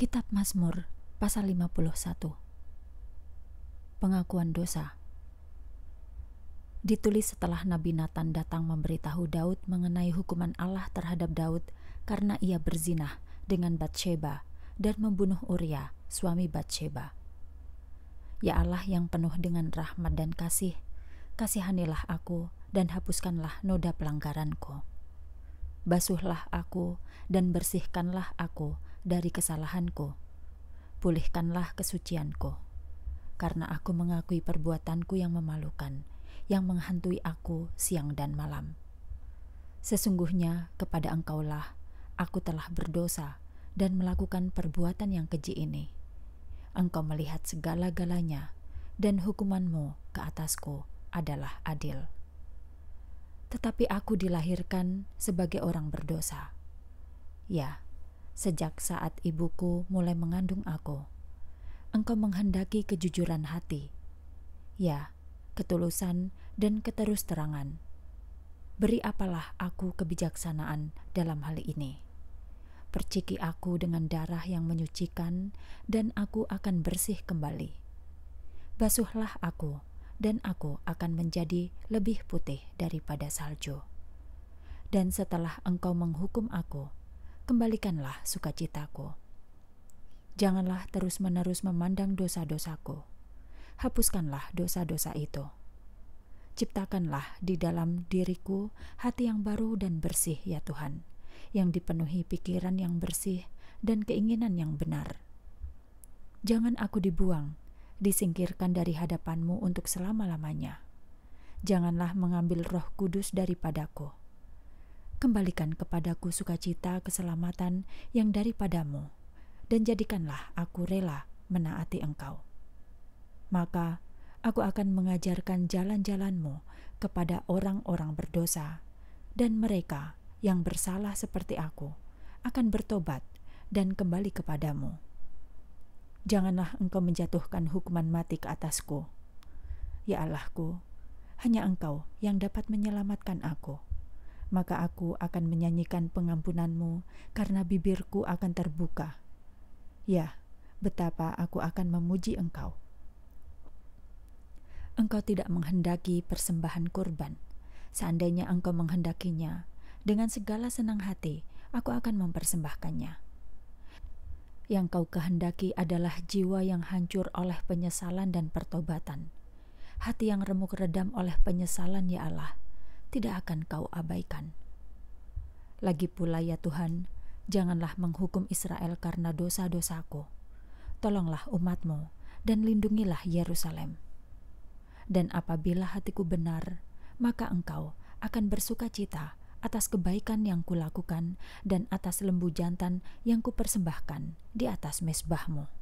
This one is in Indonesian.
Kitab Mazmur pasal 51 Pengakuan dosa Ditulis setelah Nabi Nathan datang memberitahu Daud mengenai hukuman Allah terhadap Daud karena ia berzinah dengan Batsheba dan membunuh Uria, suami Batsheba. Ya Allah yang penuh dengan rahmat dan kasih, kasihanilah aku dan hapuskanlah noda pelanggaranku. Basuhlah aku dan bersihkanlah aku dari kesalahanku. Pulihkanlah kesucianku, karena aku mengakui perbuatanku yang memalukan, yang menghantui aku siang dan malam. Sesungguhnya kepada engkaulah aku telah berdosa dan melakukan perbuatan yang keji ini. Engkau melihat segala-galanya, dan hukumanmu ke atasku adalah adil. Tetapi aku dilahirkan sebagai orang berdosa. Ya, sejak saat ibuku mulai mengandung aku. Engkau menghendaki kejujuran hati. Ya, ketulusan dan keterus terangan. Beri apalah aku kebijaksanaan dalam hal ini. Perciki aku dengan darah yang menyucikan dan aku akan bersih kembali. Basuhlah aku dan aku akan menjadi lebih putih daripada salju. Dan setelah engkau menghukum aku, kembalikanlah sukacitaku. Janganlah terus-menerus memandang dosa-dosaku. Hapuskanlah dosa-dosa itu. Ciptakanlah di dalam diriku hati yang baru dan bersih, ya Tuhan, yang dipenuhi pikiran yang bersih dan keinginan yang benar. Jangan aku dibuang, disingkirkan dari hadapanmu untuk selama-lamanya. Janganlah mengambil roh kudus daripadaku Kembalikan kepadaku sukacita keselamatan yang daripadamu, dan jadikanlah aku rela menaati engkau. Maka aku akan mengajarkan jalan-jalanmu kepada orang-orang berdosa, dan mereka yang bersalah seperti aku akan bertobat dan kembali kepadamu. Janganlah engkau menjatuhkan hukuman mati ke atasku. Ya Allahku, hanya engkau yang dapat menyelamatkan aku maka aku akan menyanyikan pengampunanmu karena bibirku akan terbuka. Ya, betapa aku akan memuji engkau. Engkau tidak menghendaki persembahan kurban. Seandainya engkau menghendakinya, dengan segala senang hati aku akan mempersembahkannya. Yang kau kehendaki adalah jiwa yang hancur oleh penyesalan dan pertobatan. Hati yang remuk redam oleh penyesalan ya Allah tidak akan kau abaikan. Lagi pula ya Tuhan, janganlah menghukum Israel karena dosa-dosaku. Tolonglah umatmu dan lindungilah Yerusalem. Dan apabila hatiku benar, maka engkau akan bersuka cita atas kebaikan yang kulakukan dan atas lembu jantan yang kupersembahkan di atas mesbahmu.